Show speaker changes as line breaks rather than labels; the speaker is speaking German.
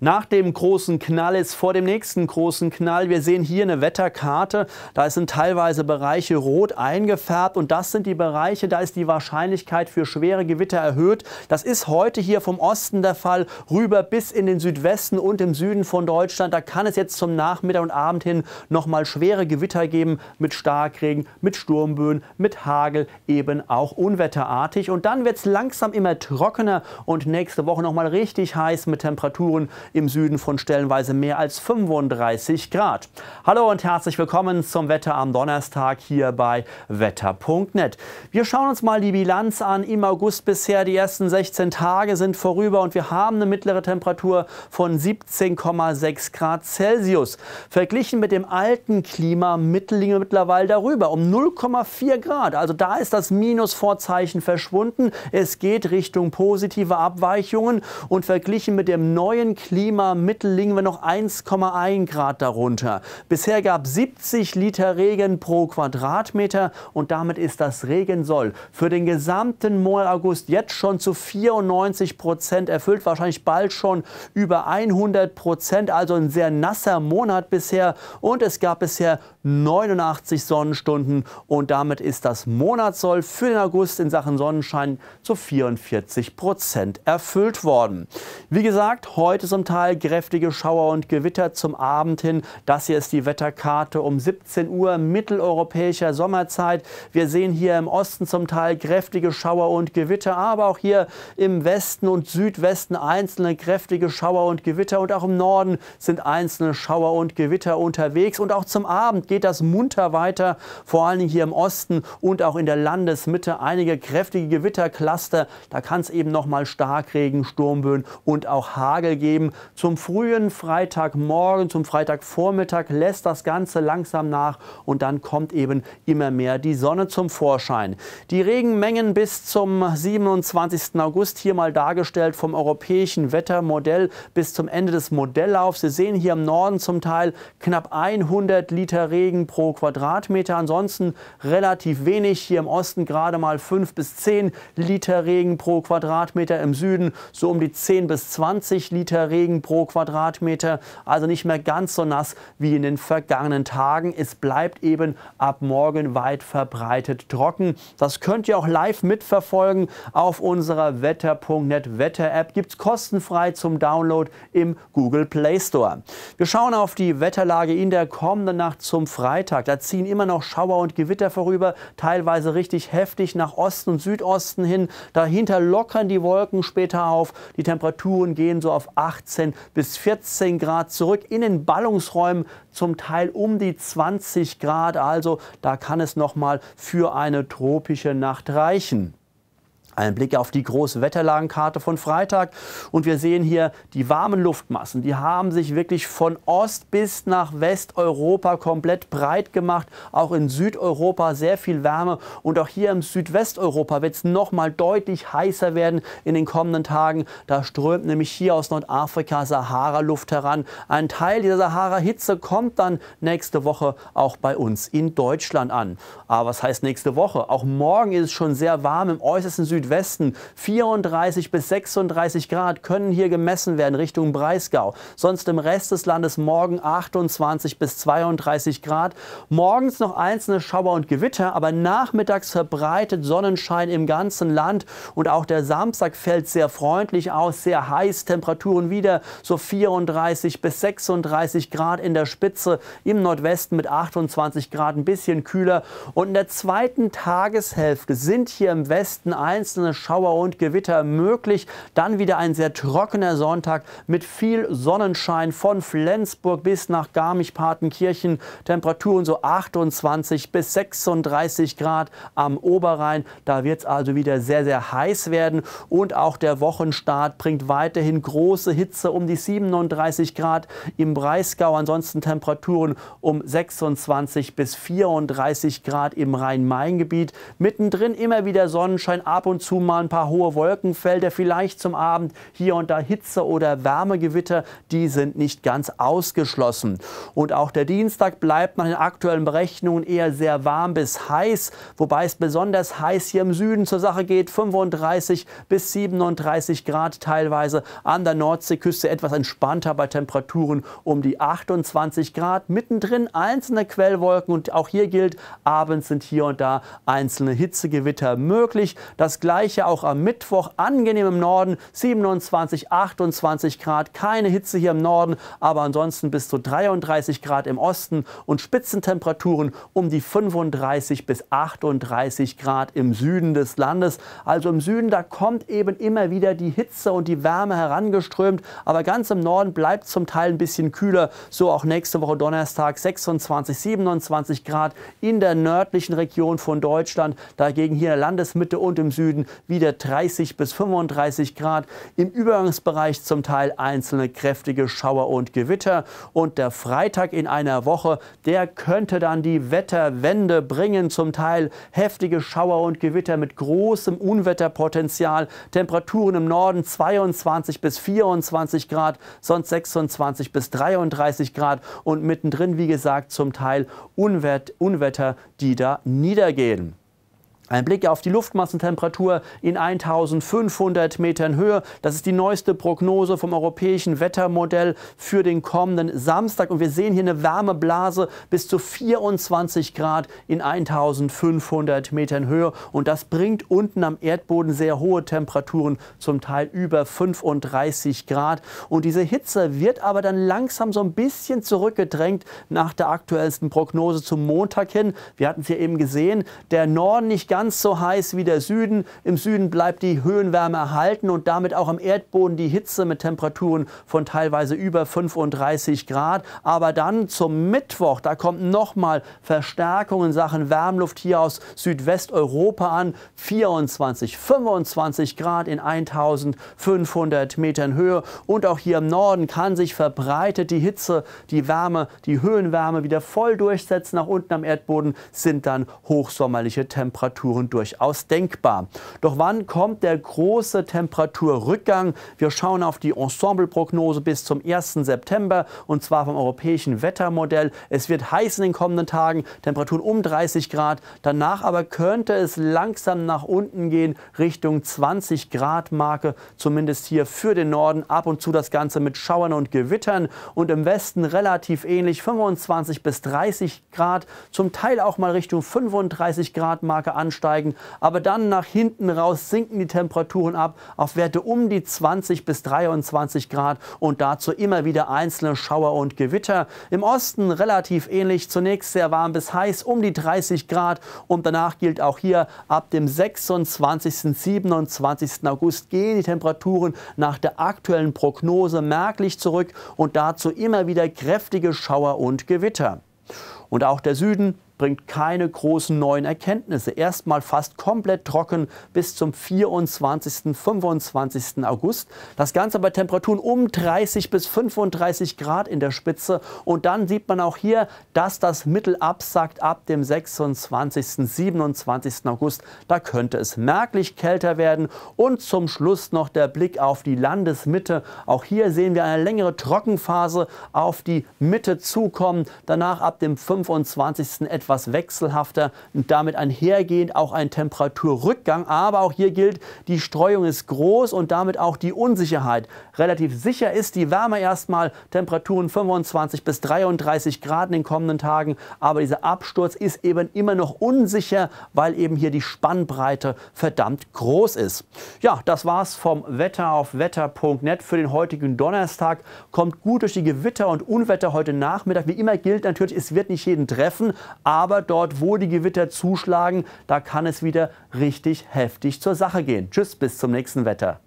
Nach dem großen Knall ist vor dem nächsten großen Knall. Wir sehen hier eine Wetterkarte. Da sind teilweise Bereiche rot eingefärbt und das sind die Bereiche, da ist die Wahrscheinlichkeit für schwere Gewitter erhöht. Das ist heute hier vom Osten der Fall rüber bis in den Südwesten und im Süden von Deutschland. Da kann es jetzt zum Nachmittag und Abend hin nochmal schwere Gewitter geben mit Starkregen, mit Sturmböen, mit Hagel, eben auch unwetterartig. Und dann wird es langsam immer trockener und nächste Woche nochmal richtig heiß mit Temperaturen im Süden von stellenweise mehr als 35 Grad. Hallo und herzlich willkommen zum Wetter am Donnerstag hier bei wetter.net. Wir schauen uns mal die Bilanz an im August bisher. Die ersten 16 Tage sind vorüber und wir haben eine mittlere Temperatur von 17,6 Grad Celsius. Verglichen mit dem alten Klima Mittellinge mittlerweile darüber um 0,4 Grad. Also da ist das Minusvorzeichen verschwunden. Es geht Richtung positive Abweichungen und verglichen mit dem neuen Klima Klimamittel liegen wir noch 1,1 Grad darunter. Bisher gab 70 Liter Regen pro Quadratmeter und damit ist das Regensoll für den gesamten Monat August jetzt schon zu 94 Prozent erfüllt, wahrscheinlich bald schon über 100 Prozent, also ein sehr nasser Monat bisher und es gab bisher 89 Sonnenstunden und damit ist das Monatssoll für den August in Sachen Sonnenschein zu 44 Prozent erfüllt worden. Wie gesagt, heute zum Tal kräftige Schauer und Gewitter zum Abend hin. Das hier ist die Wetterkarte um 17 Uhr mitteleuropäischer Sommerzeit. Wir sehen hier im Osten zum Teil kräftige Schauer und Gewitter, aber auch hier im Westen und Südwesten einzelne kräftige Schauer und Gewitter und auch im Norden sind einzelne Schauer und Gewitter unterwegs und auch zum Abend geht das munter weiter, vor allem hier im Osten und auch in der Landesmitte einige kräftige Gewittercluster. Da kann es eben noch mal Starkregen, Sturmböen und auch Hagel geben. Zum frühen Freitagmorgen, zum Freitagvormittag lässt das Ganze langsam nach und dann kommt eben immer mehr die Sonne zum Vorschein. Die Regenmengen bis zum 27. August hier mal dargestellt vom europäischen Wettermodell bis zum Ende des Modelllaufs. Sie sehen hier im Norden zum Teil knapp 100 Liter Regen pro Quadratmeter. Ansonsten relativ wenig. Hier im Osten gerade mal 5 bis 10 Liter Regen pro Quadratmeter. Im Süden so um die 10 bis 20 Liter Regen Regen pro Quadratmeter, also nicht mehr ganz so nass wie in den vergangenen Tagen. Es bleibt eben ab morgen weit verbreitet trocken. Das könnt ihr auch live mitverfolgen auf unserer wetter.net Wetter-App. Gibt es kostenfrei zum Download im Google Play Store. Wir schauen auf die Wetterlage in der kommenden Nacht zum Freitag. Da ziehen immer noch Schauer und Gewitter vorüber, teilweise richtig heftig nach Osten und Südosten hin. Dahinter lockern die Wolken später auf. Die Temperaturen gehen so auf 18 13 bis 14 Grad zurück. In den Ballungsräumen zum Teil um die 20 Grad. Also da kann es nochmal für eine tropische Nacht reichen. Ein Blick auf die große Wetterlagenkarte von Freitag und wir sehen hier die warmen Luftmassen, die haben sich wirklich von Ost bis nach Westeuropa komplett breit gemacht, auch in Südeuropa sehr viel Wärme und auch hier im Südwesteuropa wird es nochmal deutlich heißer werden in den kommenden Tagen. Da strömt nämlich hier aus Nordafrika Sahara-Luft heran. Ein Teil dieser Sahara-Hitze kommt dann nächste Woche auch bei uns in Deutschland an. Aber was heißt nächste Woche? Auch morgen ist es schon sehr warm im äußersten Südwesten. Südwesten. 34 bis 36 Grad können hier gemessen werden Richtung Breisgau. Sonst im Rest des Landes morgen 28 bis 32 Grad. Morgens noch einzelne Schauer und Gewitter, aber nachmittags verbreitet Sonnenschein im ganzen Land. Und auch der Samstag fällt sehr freundlich aus, sehr heiß. Temperaturen wieder so 34 bis 36 Grad in der Spitze. Im Nordwesten mit 28 Grad ein bisschen kühler. Und in der zweiten Tageshälfte sind hier im Westen einzelne einzelne Schauer und Gewitter möglich. Dann wieder ein sehr trockener Sonntag mit viel Sonnenschein von Flensburg bis nach Garmisch-Partenkirchen. Temperaturen so 28 bis 36 Grad am Oberrhein. Da wird es also wieder sehr, sehr heiß werden. Und auch der Wochenstart bringt weiterhin große Hitze um die 37 Grad im Breisgau. Ansonsten Temperaturen um 26 bis 34 Grad im Rhein-Main-Gebiet. Mittendrin immer wieder Sonnenschein, ab und zu zu mal ein paar hohe Wolkenfelder, vielleicht zum Abend hier und da Hitze oder Wärmegewitter, die sind nicht ganz ausgeschlossen. Und auch der Dienstag bleibt nach den aktuellen Berechnungen eher sehr warm bis heiß, wobei es besonders heiß hier im Süden zur Sache geht, 35 bis 37 Grad teilweise, an der Nordseeküste etwas entspannter bei Temperaturen um die 28 Grad, mittendrin einzelne Quellwolken und auch hier gilt, abends sind hier und da einzelne Hitzegewitter möglich. Das Gleiche auch am Mittwoch. Angenehm im Norden, 27, 28 Grad. Keine Hitze hier im Norden, aber ansonsten bis zu 33 Grad im Osten und Spitzentemperaturen um die 35 bis 38 Grad im Süden des Landes. Also im Süden, da kommt eben immer wieder die Hitze und die Wärme herangeströmt. Aber ganz im Norden bleibt zum Teil ein bisschen kühler. So auch nächste Woche Donnerstag 26, 27 Grad in der nördlichen Region von Deutschland. Dagegen hier in der Landesmitte und im Süden Süden wieder 30 bis 35 Grad. Im Übergangsbereich zum Teil einzelne kräftige Schauer und Gewitter. Und der Freitag in einer Woche, der könnte dann die Wetterwende bringen. Zum Teil heftige Schauer und Gewitter mit großem Unwetterpotenzial. Temperaturen im Norden 22 bis 24 Grad, sonst 26 bis 33 Grad. Und mittendrin, wie gesagt, zum Teil Unwetter, die da niedergehen. Ein Blick auf die Luftmassentemperatur in 1500 Metern Höhe. Das ist die neueste Prognose vom europäischen Wettermodell für den kommenden Samstag. Und wir sehen hier eine Wärmeblase bis zu 24 Grad in 1500 Metern Höhe. Und das bringt unten am Erdboden sehr hohe Temperaturen, zum Teil über 35 Grad. Und diese Hitze wird aber dann langsam so ein bisschen zurückgedrängt nach der aktuellsten Prognose zum Montag hin. Wir hatten es hier eben gesehen, der Norden nicht ganz ganz so heiß wie der Süden. Im Süden bleibt die Höhenwärme erhalten und damit auch am Erdboden die Hitze mit Temperaturen von teilweise über 35 Grad. Aber dann zum Mittwoch, da kommt nochmal Verstärkung in Sachen Wärmluft hier aus Südwesteuropa an. 24, 25 Grad in 1500 Metern Höhe. Und auch hier im Norden kann sich verbreitet die Hitze, die Wärme, die Höhenwärme wieder voll durchsetzen. Nach unten am Erdboden sind dann hochsommerliche Temperaturen. Temperaturen durchaus denkbar. Doch wann kommt der große Temperaturrückgang? Wir schauen auf die Ensembleprognose bis zum 1. September und zwar vom europäischen Wettermodell. Es wird heiß in den kommenden Tagen, Temperaturen um 30 Grad. Danach aber könnte es langsam nach unten gehen, Richtung 20 Grad Marke, zumindest hier für den Norden. Ab und zu das Ganze mit Schauern und Gewittern und im Westen relativ ähnlich, 25 bis 30 Grad, zum Teil auch mal Richtung 35 Grad Marke anschauen ansteigen, aber dann nach hinten raus sinken die Temperaturen ab auf Werte um die 20 bis 23 Grad und dazu immer wieder einzelne Schauer und Gewitter. Im Osten relativ ähnlich, zunächst sehr warm bis heiß, um die 30 Grad und danach gilt auch hier ab dem 26. 27. August gehen die Temperaturen nach der aktuellen Prognose merklich zurück und dazu immer wieder kräftige Schauer und Gewitter. Und auch der Süden bringt keine großen neuen Erkenntnisse. Erstmal fast komplett trocken bis zum 24. 25. August. Das Ganze bei Temperaturen um 30 bis 35 Grad in der Spitze. Und dann sieht man auch hier, dass das Mittel absackt ab dem 26. 27. August. Da könnte es merklich kälter werden. Und zum Schluss noch der Blick auf die Landesmitte. Auch hier sehen wir eine längere Trockenphase auf die Mitte zukommen. Danach ab dem 25. etwa etwas wechselhafter und damit einhergehend auch ein Temperaturrückgang. Aber auch hier gilt, die Streuung ist groß und damit auch die Unsicherheit. Relativ sicher ist die Wärme erstmal, Temperaturen 25 bis 33 Grad in den kommenden Tagen. Aber dieser Absturz ist eben immer noch unsicher, weil eben hier die Spannbreite verdammt groß ist. Ja, das war's vom Wetter auf wetter.net für den heutigen Donnerstag. Kommt gut durch die Gewitter und Unwetter heute Nachmittag. Wie immer gilt natürlich, es wird nicht jeden treffen, aber aber dort, wo die Gewitter zuschlagen, da kann es wieder richtig heftig zur Sache gehen. Tschüss, bis zum nächsten Wetter.